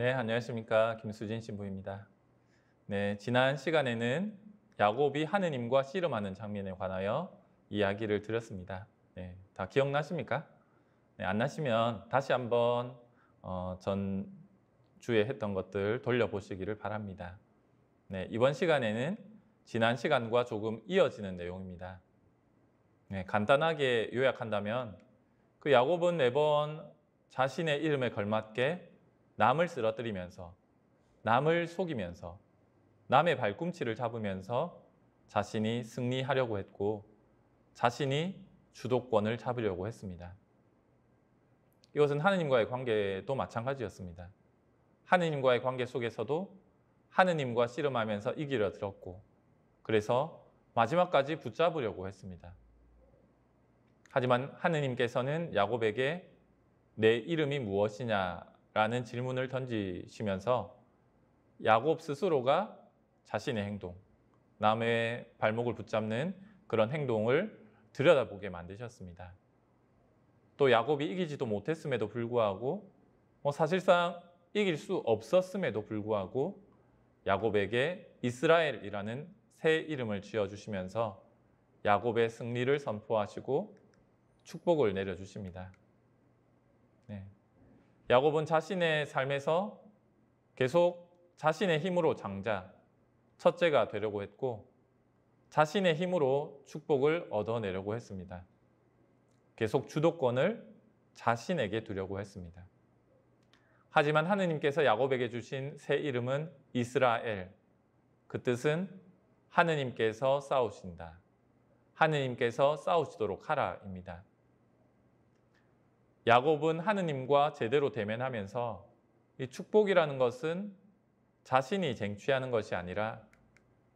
네, 안녕하십니까. 김수진 신부입니다. 네, 지난 시간에는 야곱이 하느님과 씨름하는 장면에 관하여 이야기를 드렸습니다. 네, 다 기억나십니까? 네, 안 나시면 다시 한번 어, 전 주에 했던 것들 돌려보시기를 바랍니다. 네, 이번 시간에는 지난 시간과 조금 이어지는 내용입니다. 네, 간단하게 요약한다면 그 야곱은 매번 자신의 이름에 걸맞게 남을 쓰러뜨리면서 남을 속이면서 남의 발꿈치를 잡으면서 자신이 승리하려고 했고 자신이 주도권을 잡으려고 했습니다. 이것은 하느님과의 관계도 마찬가지였습니다. 하느님과의 관계 속에서도 하느님과 씨름하면서 이기려 들었고 그래서 마지막까지 붙잡으려고 했습니다. 하지만 하느님께서는 야곱에게 내 이름이 무엇이냐 라는 질문을 던지시면서 야곱 스스로가 자신의 행동, 남의 발목을 붙잡는 그런 행동을 들여다보게 만드셨습니다. 또 야곱이 이기지도 못했음에도 불구하고 뭐 사실상 이길 수 없었음에도 불구하고 야곱에게 이스라엘이라는 새 이름을 지어주시면서 야곱의 승리를 선포하시고 축복을 내려주십니다. 네. 야곱은 자신의 삶에서 계속 자신의 힘으로 장자, 첫째가 되려고 했고 자신의 힘으로 축복을 얻어내려고 했습니다. 계속 주도권을 자신에게 두려고 했습니다. 하지만 하느님께서 야곱에게 주신 새 이름은 이스라엘. 그 뜻은 하느님께서 싸우신다. 하느님께서 싸우시도록 하라입니다. 야곱은 하느님과 제대로 대면하면서 이 축복이라는 것은 자신이 쟁취하는 것이 아니라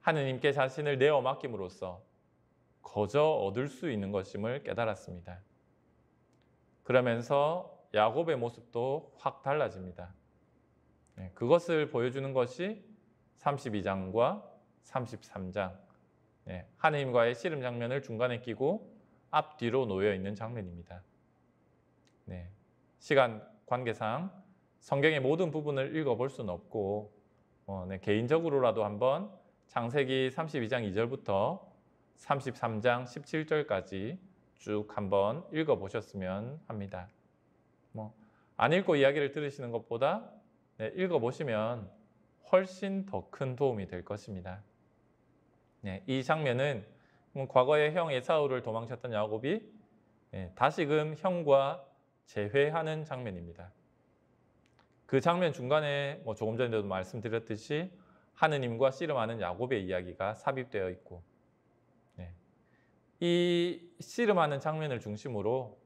하느님께 자신을 내어 맡김으로써 거저 얻을 수 있는 것임을 깨달았습니다. 그러면서 야곱의 모습도 확 달라집니다. 네, 그것을 보여주는 것이 32장과 33장, 하느님과의 씨름 장면을 중간에 끼고 앞뒤로 놓여 있는 장면입니다. 네. 시간 관계상 성경의 모든 부분을 읽어볼 수는 없고 어, 네. 개인적으로라도 한번 장세기 32장 2절부터 33장 17절까지 쭉 한번 읽어보셨으면 합니다. 뭐, 안 읽고 이야기를 들으시는 것보다 네, 읽어보시면 훨씬 더 큰 도움이 될 것입니다. 네, 이 장면은 과거의 형 에사우를 도망쳤던 야곱이 네, 다시금 형과 재회하는 장면입니다. 그 장면 중간에 뭐 조금 전에도 말씀드렸듯이 하느님과 씨름하는 야곱의 이야기가 삽입되어 있고 네. 이 씨름하는 장면을 중심으로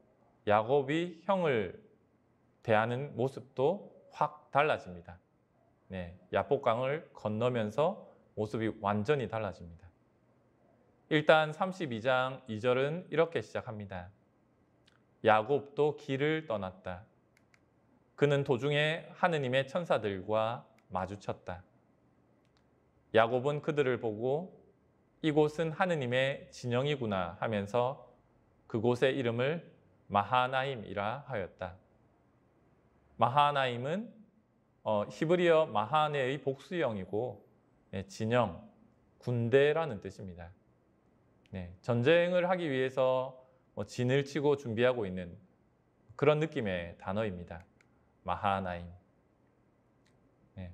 야곱이 형을 대하는 모습도 확 달라집니다. 네. 야복강을 건너면서 모습이 완전히 달라집니다. 일단 32장 2절은 이렇게 시작합니다. 야곱도 길을 떠났다. 그는 도중에 하느님의 천사들과 마주쳤다. 야곱은 그들을 보고 이곳은 하느님의 진영이구나 하면서 그곳의 이름을 마하나임이라 하였다. 마하나임은 어, 히브리어 마하네의 복수형이고 네, 진영, 군대라는 뜻입니다. 네, 전쟁을 하기 위해서 어, 진을 치고 준비하고 있는 그런 느낌의 단어입니다. 마하나임. 네.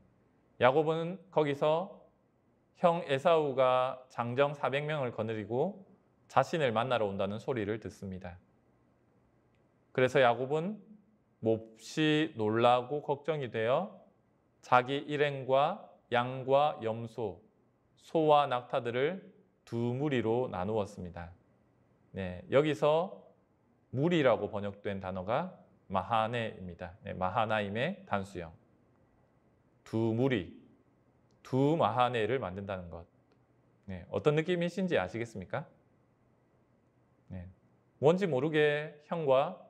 야고보 거기서 형 에사우가 장정 400명을 거느리고 자신을 만나러 온다는 소리를 듣습니다. 그래서 야곱은 몹시 놀라고 걱정이 되어 자기 일행과 양과 염소, 소와 낙타들을 두 무리로 나누었습니다. 네, 여기서 물이라고 번역된 단어가 마하네입니다. 네, 마하나임의 단수형. 두 물이, 두 마하네를 만든다는 것. 네, 어떤 느낌이신지 아시겠습니까? 네, 뭔지 모르게 형과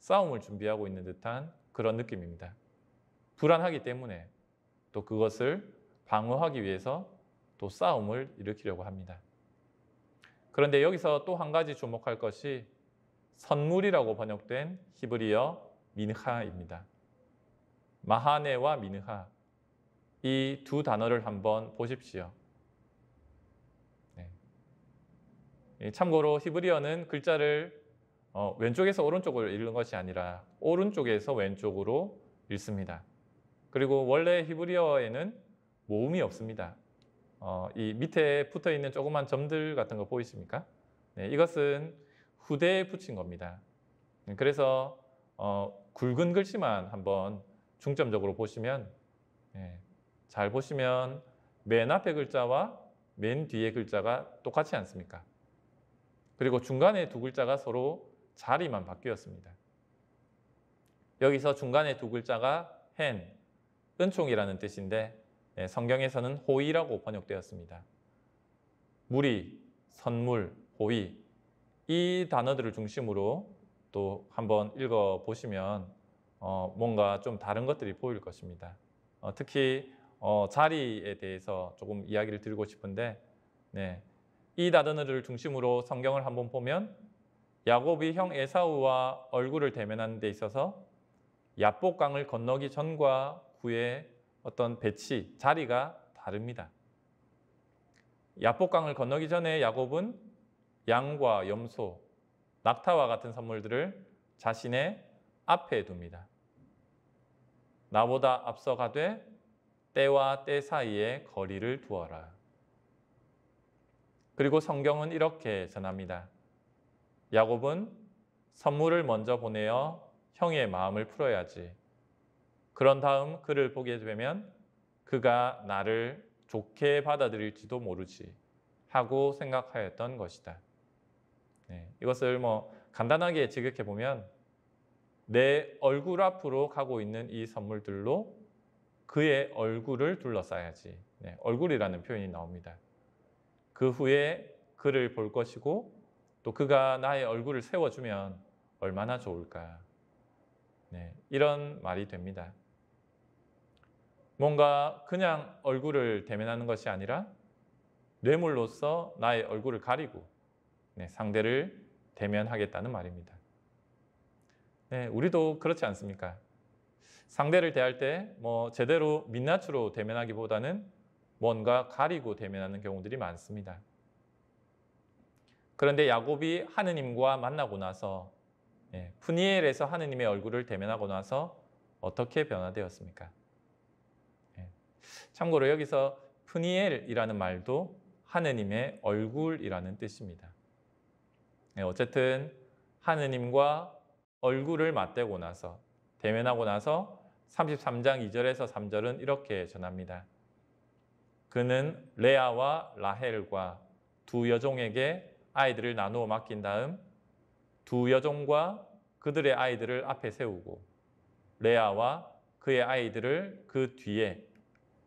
싸움을 준비하고 있는 듯한 그런 느낌입니다. 불안하기 때문에 또 그것을 방어하기 위해서 또 싸움을 일으키려고 합니다. 그런데 여기서 또 한 가지 주목할 것이 선물이라고 번역된 히브리어 민하입니다. 마하네와 민하 이 두 단어를 한번 보십시오. 네. 예, 참고로 히브리어는 글자를 어, 왼쪽에서 오른쪽으로 읽는 것이 아니라 오른쪽에서 왼쪽으로 읽습니다. 그리고 원래 히브리어에는 모음이 없습니다. 어, 이 밑에 붙어 있는 조그만 점들 같은 거 보이십니까? 네, 이것은 후대에 붙인 겁니다. 음, 그래서 어, 굵은 글씨만 한번 중점적으로 보시면 네, 잘 보시면 맨 앞에 글자와 맨 뒤에 글자가 똑같지 않습니까? 그리고 중간에 두 글자가 서로 자리만 바뀌었습니다. 여기서 중간에 두 글자가 h 은총이라는 뜻인데 예, 성경에서는 호의라고 번역되었습니다. 무리, 선물, 호의 이 단어들을 중심으로 또 한번 읽어 보시면 어, 뭔가 좀 다른 것들이 보일 것입니다. 어, 특히 어, 자리에 대해서 조금 이야기를 드리고 싶은데 네. 이 단어들을 중심으로 성경을 한번 보면 야곱이 형 에사우와 얼굴을 대면한 데 있어서 야복강을 건너기 전과 후에 어떤 배치, 자리가 다릅니다. 야복강을 건너기 전에 야곱은 양과 염소, 낙타와 같은 선물들을 자신의 앞에 둡니다. 나보다 앞서가되 때와 때 사이에 거리를 두어라. 그리고 성경은 이렇게 전합니다. 야곱은 선물을 먼저 보내어 형의 마음을 풀어야지. 그런 다음 그를 보게 되면 그가 나를 좋게 받아들일지도 모르지 하고 생각하였던 것이다. 네, 이것을 뭐 간단하게 지극해 보면 내 얼굴 앞으로 가고 있는 이 선물들로 그의 얼굴을 둘러싸야지. 네, 얼굴이라는 표현이 나옵니다. 그 후에 그를 볼 것이고 또 그가 나의 얼굴을 세워주면 얼마나 좋을까. 네, 이런 말이 됩니다. 뭔가 그냥 얼굴을 대면하는 것이 아니라 뇌물로서 나의 얼굴을 가리고 네, 상대를 대면하겠다는 말입니다. 네, 우리도 그렇지 않습니까? 상대를 대할 때 뭐 제대로 민낯으로 대면하기보다는 뭔가 가리고 대면하는 경우들이 많습니다. 그런데 야곱이 하느님과 만나고 나서 네, 푸니엘에서 하느님의 얼굴을 대면하고 나서 어떻게 변화되었습니까? 참고로 여기서 푸니엘이라는 말도 하느님의 얼굴이라는 뜻입니다. 네, 어쨌든 하느님과 얼굴을 맞대고 나서 대면하고 나서 33장 2절에서 3절은 이렇게 전합니다. 그는 레아와 라헬과 두 여종에게 아이들을 나누어 맡긴 다음 두 여종과 그들의 아이들을 앞에 세우고 레아와 그의 아이들을 그 뒤에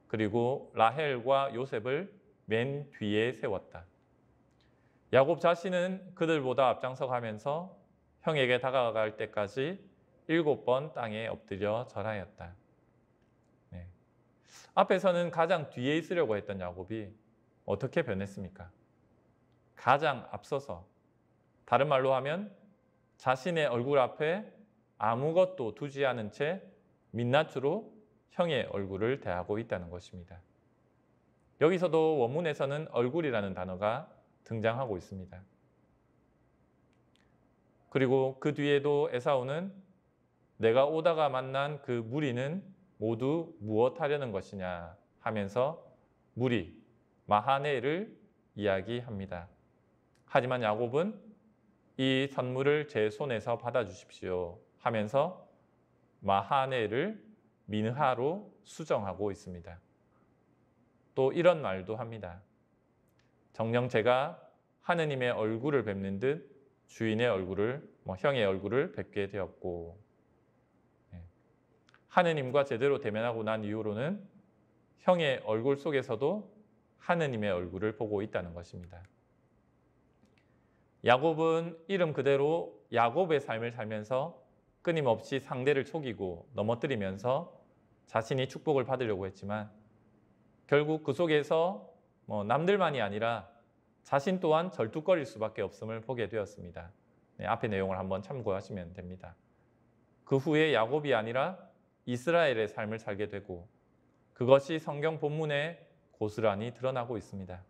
그리고 라헬과 요셉을 맨 뒤에 세웠다. 야곱 자신은 그들보다 앞장서 가면서 형에게 다가갈 때까지 일곱 번 땅에 엎드려 절하였다. 네. 앞에서는 가장 뒤에 있으려고 했던 야곱이 어떻게 변했습니까? 가장 앞서서 다른 말로 하면 자신의 얼굴 앞에 아무것도 두지 않은 채 민낯으로 형의 얼굴을 대하고 있다는 것입니다. 여기서도 원문에서는 얼굴이라는 단어가 등장하고 있습니다. 그리고 그 뒤에도 에사오는 내가 오다가 만난 그 무리는 모두 무엇하려는 것이냐 하면서 무리, 마하네를 이야기합니다. 하지만 야곱은 이 선물을 제 손에서 받아주십시오 하면서 마하네를 민하로 수정하고 있습니다. 또 이런 말도 합니다. 정령체가 하느님의 얼굴을 뵙는 듯 주인의 얼굴을, 뭐 형의 얼굴을 뵙게 되었고, 예. 하느님과 제대로 대면하고 난 이후로는 형의 얼굴 속에서도 하느님의 얼굴을 보고 있다는 것입니다. 야곱은 이름 그대로 야곱의 삶을 살면서 끊임없이 상대를 속이고 넘어뜨리면서 자신이 축복을 받으려고 했지만 결국 그 속에서 뭐 남들만이 아니라 자신 또한 절뚝거릴 수밖에 없음을 보게 되었습니다. 네, 앞에 내용을 한번 참고하시면 됩니다. 그 후에 야곱이 아니라 이스라엘의 삶을 살게 되고 그것이 성경 본문에 고스란히 드러나고 있습니다.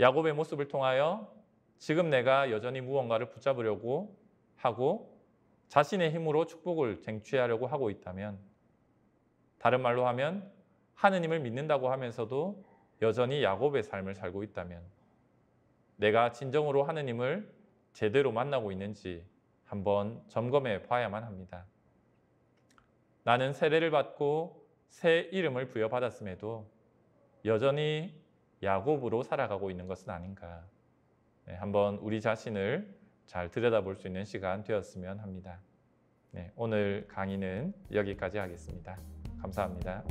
야곱의 모습을 통하여 지금 내가 여전히 무언가를 붙잡으려고 하고 자신의 힘으로 축복을 쟁취하려고 하고 있다면 다른 말로 하면 하느님을 믿는다고 하면서도 여전히 야곱의 삶을 살고 있다면 내가 진정으로 하느님을 제대로 만나고 있는지 한번 점검해 봐야만 합니다. 나는 세례를 받고 새 이름을 부여받았음에도 여전히 야곱으로 살아가고 있는 것은 아닌가. 네, 한번 우리 자신을 잘 들여다볼 수 있는 시간 되었으면 합니다. 네, 오늘 강의는 여기까지 하겠습니다. 감사합니다.